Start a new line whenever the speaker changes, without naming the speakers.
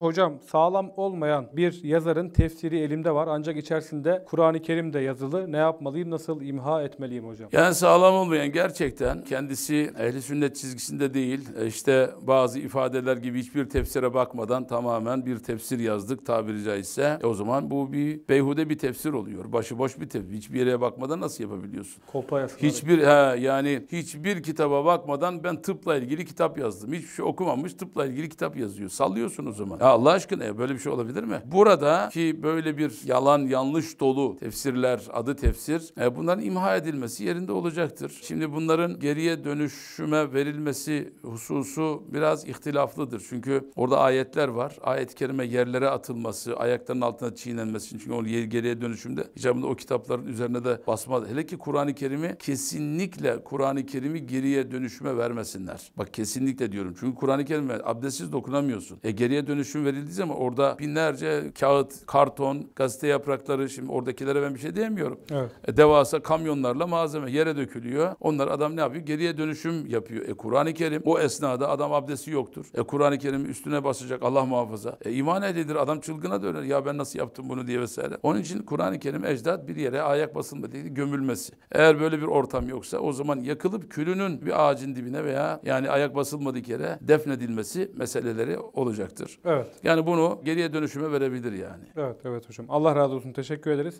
Hocam sağlam olmayan bir yazarın tefsiri elimde var ancak içerisinde Kur'an-ı Kerim de yazılı. Ne yapmalıyım, nasıl imha etmeliyim hocam? Yani sağlam olmayan gerçekten kendisi ehli sünnet çizgisinde değil e, İşte bazı ifadeler gibi hiçbir tefsire bakmadan tamamen bir tefsir yazdık tabiri caizse. E o zaman bu bir beyhude bir tefsir oluyor. Başıboş bir tefsir. Hiçbir yere bakmadan nasıl yapabiliyorsun? Kopayasın. Hiçbir he, yani hiçbir kitaba bakmadan ben tıpla ilgili kitap yazdım. Hiçbir şey okumamış tıpla ilgili kitap yazıyor. Sallıyorsun o zaman. Ya Allah aşkına böyle bir şey olabilir mi? Burada ki böyle bir yalan yanlış dolu tefsirler adı tefsir e, bunların imha edilmesi yerinde olacaktır. Şimdi bunların geriye dönüşüme verilmesi hususu biraz ihtilaflıdır. Çünkü orada ayetler var. Ayet-i kerime yerlere atılması, ayaklarının altına çiğnenmesi. Çünkü onu geriye dönüşümde icabında o kitapların üzerine de basmaz. Hele ki Kur'an-ı Kerim'i kesinlikle Kur'an-ı Kerim'i geriye dönüşüme vermesinler. Bak kesinlikle diyorum. Çünkü Kur'an-ı Kerim'e abdestsiz dokunamıyorsun. E geriye dönüşüm dönüşüm verildiği zaman orada binlerce kağıt, karton, gazete yaprakları şimdi oradakilere ben bir şey diyemiyorum. Evet. E, devasa kamyonlarla malzeme yere dökülüyor. Onlar adam ne yapıyor? Geriye dönüşüm yapıyor. E Kur'an-ı Kerim o esnada adam abdesti yoktur. E Kur'an-ı Kerim üstüne basacak Allah muhafaza. E iman edilir adam çılgına döner. Ya ben nasıl yaptım bunu diye vesaire. Onun için Kur'an-ı Kerim ecdat bir yere ayak basılmadığı gömülmesi. Eğer böyle bir ortam yoksa o zaman yakılıp külünün bir ağacın dibine veya yani ayak basılmadığı yere defnedilmesi meseleleri olacaktır. Evet. Yani bunu geriye dönüşüme verebilir yani. Evet evet hocam. Allah razı olsun. Teşekkür ederiz.